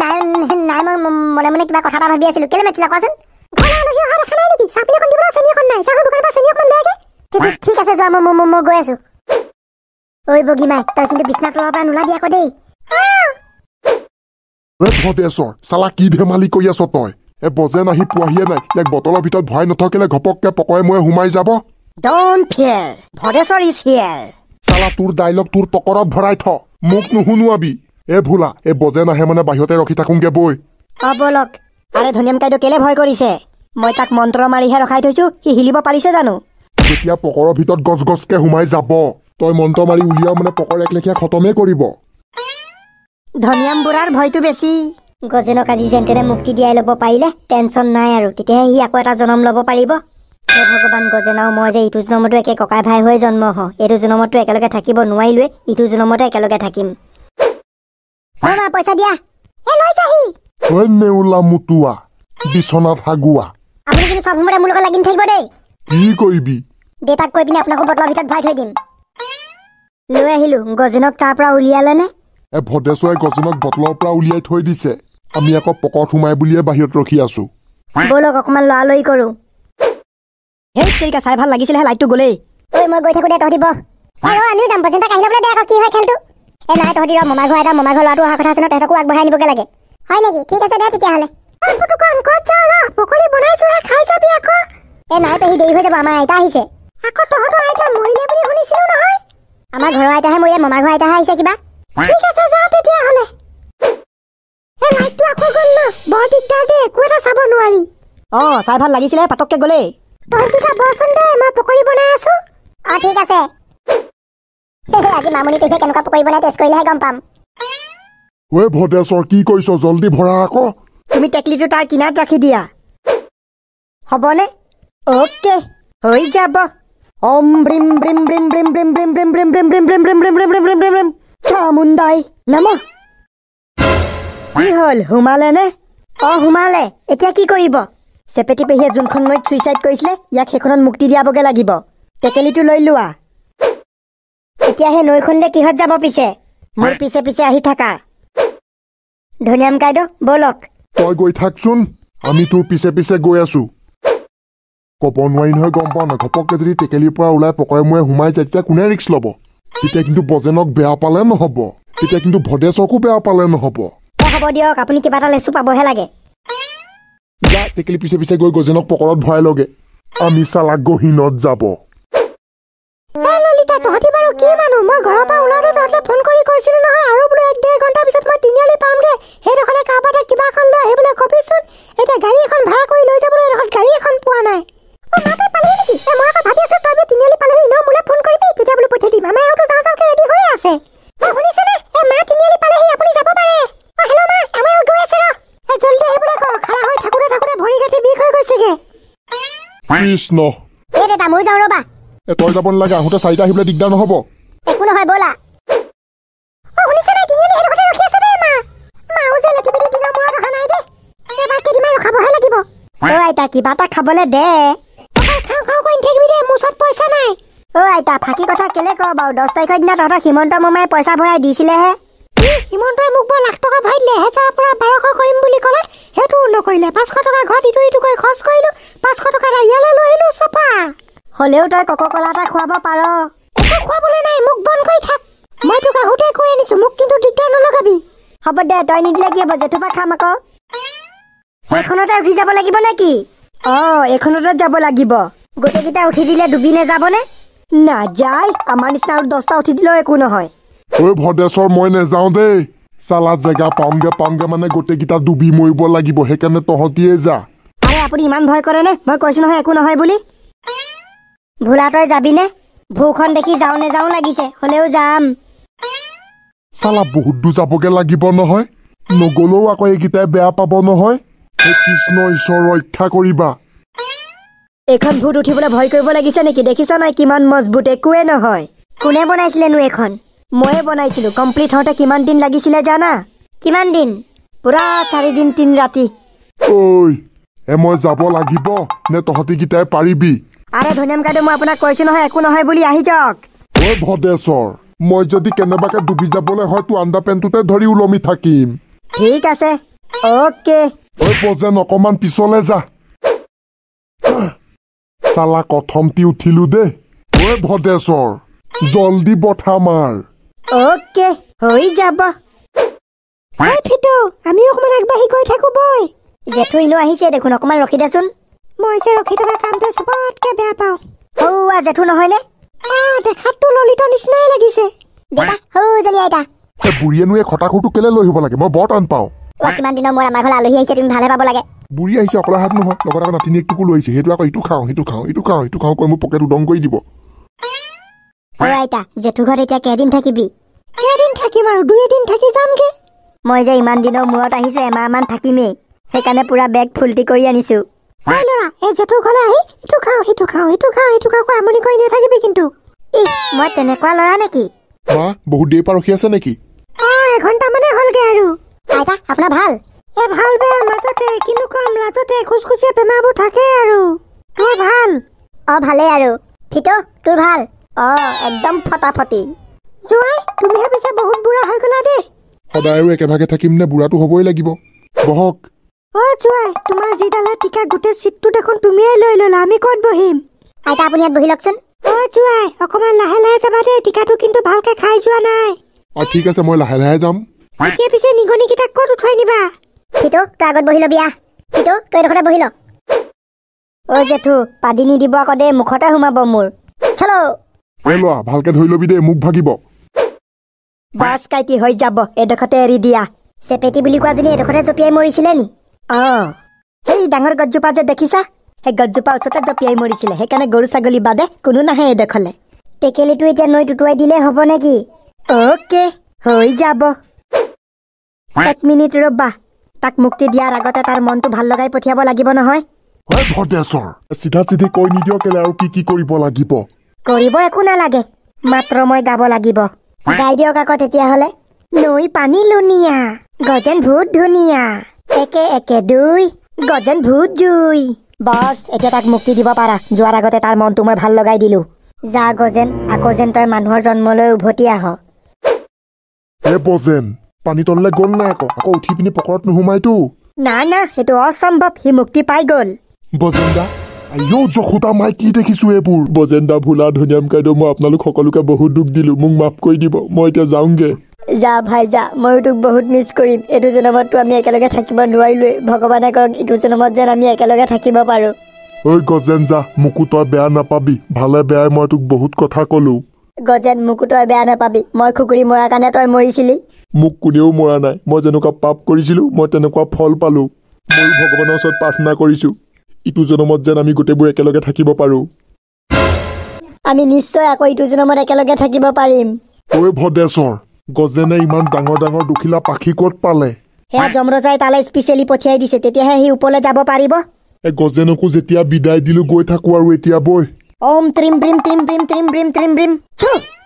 নাই মই মনে মনে কিবা কথা এটা ভাবি আছিলো কেলে মাতিলা কোৱাচোন ঠিক আছে যোৱা মই মই গৈ আছো ঐ বগী মাই তই কিন্তু বিচনা তলৰ পৰা নোলাবি আকৌ দেই চালা কি ধেমালি কৰি আছ তই এ বজে নাহি পোৱাহিয়ে নাই ইয়াক বটলৰ ভিতৰত ভৰাই নথকিলে ঘপককে পকৰে মই সোমাই যাব চালা তোৰ ডাইলগ তোৰ পকৰত ভৰাই থ মোক নুশুনোৱাবি এ ভোলা এ বজে নাহে মানে বাহিৰতে ৰখি থাকোগে বৈ আবলক আৰে ধনিয়ম কাইদ কেলে ভয় কৰিছে মই তাক মন্ত্ৰ মাৰিহে ৰখাই থৈছো সি হিলিব পাৰিছে জানো যেতিয়া পকৰৰ ভিতৰত গছ গছকে সোমাই যাব তই মন্ত্ৰ মাৰি উলিয়াও মানে পকৰ একলেখীয়া খতমেই কৰিব ধনিয়াম বুঢ়াৰ ভয়টো বেছি গজেনক আজি যেন তেনে মুক্তি দিয়াই ল'ব পাৰিলে টেনচন নাই আৰু তেতিয়াহে সি আকৌ এটা জন্ম ল'ব পাৰিব হে ভগৱান গজেনাও মই যে ইটো জনমতো একে ককাই ভাই হৈ জন্ম হওঁ এইটো জনমতো একেলগে থাকিব নোৱাৰিলোৱে ইটো জনমতে একেলগে থাকিম মামা পইচা দিয়া এ লৈ যাহি ঐ নেউলা মুতুৱা বিছনাত হাগুৱা আপুনি কিন্তু চব সময়তে মোৰ লগত লাগিম থাকিব দেই কি কৰিবি দেউতাক কৈ পিনে আপোনাকো বটলৰ ভিতৰত ভৰাই থৈ দিম লৈ আহিলো গজিনক তাৰ পৰা উলিয়ালে নে এ ভদেশ্বৰে গজিনক বটলৰ পৰা উলিয়াই থৈ দিছে আমি আকৌ পকত সোমাই বুলিয়ে বাহিৰত ৰখি আছো ব'লক অকমান লৰা লৰি কৰো হেই তেৰিকা চাই ভাল লাগিছিলেহে লাইটটো গ'লেই ঐ মই গৈ থাকোঁতে তহঁতি বহ আৰু আমিও যাম পৰ্যন্ত কাঢ়ি ল'বলৈ দে আকৌ কি হয় খেলটো এ নাই তহঁতি ৰ মমা ঘৰ আইতা মমা ঘৰ ল'ৰাটো অহা কথা আছে ন তেহেঁতকো আগবঢ়াই নিবগে লাগে হয় নেকি ঠিক আছে দে তেতিয়াহ'লে এ নাই পেহি দেৰি হৈ যাব আমাৰ আইতা আহিছে আমাৰ ঘৰৰ আইতাহে মোৰ এই মমা ঘৰ আইতাহে আহিছে কিবা অ চাই ভাল লাগিছিলে পাতককে গলেই অ ঠিক আছে আজি মামনি পেহীয়ে কেনেকুৱা পকৰিব নাই টেষ্ট কৰিলেহে গম পাম ঐ ভদেশ্বৰ কি কৈছ জলদি ভৰা আকৌ তুমি টেকলিটো তাৰ কিনাত ৰাখি দিয়া হবনে অকে হৈ যাব চামুণ্ডাই নাম কি হল সোমালে নে অ সোমালে এতিয়া কি কৰিব চেপেটি পেহীয়ে যোনখন নৈত চুইচাইড কৰিছিলে ইয়াক সেইখনত মুক্তি দিয়াবগে লাগিব টেকেলিটো লৈ লোৱা এতিয়া সেই নৈখনলে কিহত যাব পিছে মোৰ পিছে পিছে আহি থাকা ধনিয়াম কাইদেউ বলক তই গৈ থাকচোন আমি তোৰ পিছে পিছে গৈ আছো কব নোৱাৰি নহয় গম পাওঁ নঘপককে যদি টেকেলিৰ পৰা ওলাই পকৰে মূৰে সোমাই যায় তেতিয়া কোনে ৰিক্স ল'ব তেতিয়া কিন্তু বজেনক বেয়া পালে নহ'ব তেতিয়া কিন্তু ভদেশকো বেয়া পালে নহ'ব হ'ব দিয়ক আপুনি কিবা এটা লেচু পাবহে লাগে টেকেলি পিছে পিছে গৈ গজেনক পকৰত ভৰাই লগে আমি চালাক গহীনত যাব তিনিটা তহঁতি বাৰু কি মানুহ মই ঘৰৰ পৰা ওলাওঁতে তহঁতলৈ ফোন কৰি কৈছিলোঁ নহয় আৰু বোলো এক ডেৰ ঘণ্টাৰ পিছত মই তিনিআলি পামগৈ সেইডোখৰতে কাৰোবাৰ তাত কিবা এখন লৈ আহিবলৈ কবিচোন এতিয়া গাড়ী এখন ভাড়া কৰি লৈ যাবলৈ এইডোখৰত গাড়ী এখন পোৱা নাই মোৰ যাওঁ ৰবা তই যাব নালাগে আহোঁতে চাৰিটা আহিবলৈ দিগদাৰ নহ'ব একো নহয় ব'লা হলেও তই কক কলা এটা খোৱাব পাৰ একো নাই মোক বন্ধ কৰি থাক মই তোক আহোঁতে কৈ আনিছো মোক কিন্তু দিগদাৰ নলগাবি হব দে তই নিদিলে কি হব জেঠোপা খাম আকৌ এইখনতে উঠি যাব লাগিব নেকি অ এইখনতে যাব লাগিব গোটেইকেইটা উঠি দিলে ডুবিনে যাবনে নাযায় আমাৰ নিচিনা আৰু দহটা উঠি দিলেও একো নহয় ঐ ভদেশ্বৰ মই নেযাওঁ দেই চালাত জেগা পাওঁগে পাওঁগে মানে গোটেইকেইটা ডুবি মৰিব লাগিব সেইকাৰণে তহঁতিয়ে যা আৰে আপুনি ইমান ভয় কৰে নে মই কৈছো নহয় একো নহয় বুলি ভোলা তই যাবিনে ভোখন দেখি যাওঁ নেযাওঁ লাগিছে হলেও যাম চালা বহুত দূৰ যাবগৈ লাগিব নহয় নগ'লেও আকৌ এইকেইটাই বেয়া পাব নহয় কৃষ্ণ ঈশ্বৰ ৰক্ষা কৰিবা এইখন ভূত উঠিবলৈ ভয় কৰিব লাগিছে নেকি দেখিছা নাই কিমান মজবুত একোৱে নহয় কোনে বনাইছিলেনো এইখন ময়ে বনাইছিলোঁ কমপ্লিট হওঁতে কিমান দিন লাগিছিলে জানা কিমান দিন পুৰা চাৰিদিন তিনি ৰাতি ঐ এ মই যাব লাগিব নে তহঁতিকেইটাই পাৰিবি আৰে ধনিয়াম কাইদেউ মই আপোনাক কৈছো নহয় একো নহয় বুলি আহি যাওক অই ভদেশ্বৰ মই যদি কেনেবাকে ডুবি যাবলৈ হয় তোৰ আণ্ডা পেণ্টটোতে ধৰি ওলমি থাকিম ঠিক আছে অ'কে অই পজেন অকমান পিছলৈ যা চালা কথমটি উঠিলো দে অই ভদেশ্বৰ জলদি পঠা মাৰ অ'কে হৈ যাব আমিও অকমান আগবাঢ়ি গৈ থাকো বই জেঠু ইনো আহিছে দেখোন অকমান ৰখি দেচোন মই যে ৰখি থকা কামটো চবতকে বেয়া পাওঁ সৌৱা জেঠু নহয়নে অ দেখাততো ললিত নিচিনাই লাগিছে মই যে ইমান দিনৰ মূৰত আহিছো এমাহমান থাকিমেই সেইকাৰণে পুৰা বেগ ফুল্টি কৰি আনিছো হয় ল'ৰা এই জেঠুৰ ঘৰলৈ আহি ইটো খাওঁ সিটো খাওঁ ইটো খাওঁ সিটো খাওঁ আমনি কৰি নাথাকিবি কিন্তু ই মই তেনেকুৱা ল'ৰা নেকি মা বহুত দেৰি পৰা ৰখি আছে নেকি অঁ এঘণ্টা মানে হ'লগৈ আৰু আইতা আপোনাৰ ভাল এ ভাল বে মাজতে কিনো ক'ম লাজতে খুচখুচীয়া বেমাৰবোৰ থাকে আৰু তোৰ ভাল অঁ ভালেই আৰু ফিটো তোৰ ভাল অঁ একদম ফটাফটি জোঁৱাই তুমিহে পিছে বহুত বুঢ়া হৈ গ'লা দেই সদায় আৰু একেভাগে থাকিম নে বুঢ়াটো হ'বই লাগিব বহক তোমাৰ যিডালে টিকা গোটেই চিটটো দেখোন তুমিয়ে লৈ ল'লা আমি ক'ত বহিম আইতা আপুনি ইয়াত বহি লওকচোন অ জোৱাই অকমান লাহে লাহে যাবা দেই টিকাটো কিন্তু ভালকে খাই যোৱা নাই অ ঠিক আছে মই লাহে লাহে যাম এতিয়া পিছে নিগনি কিটাক ক'ত উঠাই নিবা সিটো তই আগত বহি ল'বিয়া সিটো তই এইডোখৰতে বহি ল অ জেঠু পাদি নিদিব আকৌ দেই মুখতে সোমাব মোৰ চলো এই লোৱা ভালকে ধৰি ল'বি দেই মোক ভাগিব বাছ কাইটি হৈ যাব এডোখৰতে এৰি দিয়া চেপেটি বুলি কোৱাজনী এডোখৰতে জঁপিয়াই মৰিছিলে নি হেই ডাঙৰ গছজোপা যে দেখিছা সেই গছজোপা ওচৰতে জঁপিয়াই মৰিছিলে সেইকাৰণে গৰু ছাগলী বাদে কোনো নাহে এডোখৰলে টেকেলিটো এতিয়া নৈ উটুৱাই দিলে হব নেকি অকে হৈ যাব এক মিনিট ৰবা তাক মুক্তি দিয়াৰ আগতে তাৰ মনটো ভাল লগাই পঠিয়াব লাগিব নহয় কৰিব একো নালাগে মাত্ৰ মই গাব লাগিব গাই দিয়ক আকৌ তেতিয়াহ'লে নৈ পানী লুনিয়া গজেন ভূত ধুনীয়া একে একে দুই গজন ভূত জুই বছ এতিয়া তাক মুক্তি দিব পাৰা যোৱাৰ আগতে তাৰ মনটো মই ভাল লগাই দিলো যা গজেন আকৌ যেন তই মানুহৰ জন্মলৈ উভতি আহ পানী তললৈ গ'ল নাই আকৌ আকৌ উঠি পিনি পকৰত নোসোমাইতো না না সেইটো অসম্ভৱ সি মুক্তি পাই গ'ল বজেন্দা বজেন্দা ভোলা ধনিয়াম কাইদেউ মই আপোনালোক সকলোকে বহুত দুখ দিলো মোক মাফ কৰি দিব মই এতিয়া যাওঁগে যা ভাই যা মই তোক বহুত মিছ কৰিম এইটো জনমততো আমি একেলগে থাকিব নোৱাৰিলোৱে ভগৱানে কৰক ইটো জনমত যেন আমি একেলগে থাকিব পাৰোঁ ঐ গজেন যা মোকো তই বেয়া নাপাবি ভালে বেয়াই মই তোক বহুত কথা কলো গজেন মোকো তই বেয়া নাপাবি মই খুকুৰি মৰাৰ কাৰণে তই মৰিছিলি মোক কোনেও মৰা নাই মই যেনেকুৱা পাপ কৰিছিলো মই তেনেকুৱা ফল পালো মই ভগৱানৰ ওচৰত প্ৰাৰ্থনা কৰিছো ইটো জনমত যেন আমি গোটেইবোৰ একেলগে থাকিব পাৰো আমি নিশ্চয় আকৌ ইটো জনমত একেলগে থাকিব পাৰিম ঐ ভদেশ্বৰ গজেনে ইমান ডাঙৰ ডাঙৰ দুখিলা পাখি কত পালে সেয়া যমৰজাই তালৈ স্পেচিয়েলি পঠিয়াই দিছে তেতিয়াহে সি ওপৰলৈ যাব পাৰিব গজেনকো যেতিয়া বিদায় দিলো গৈ থাকো আৰু এতিয়া বৈ ওম ত্ৰিম ব্ৰিম ত্ৰিম ব্ৰিম ত্ৰিম ব্ৰিম ত্ৰিম ব্ৰিম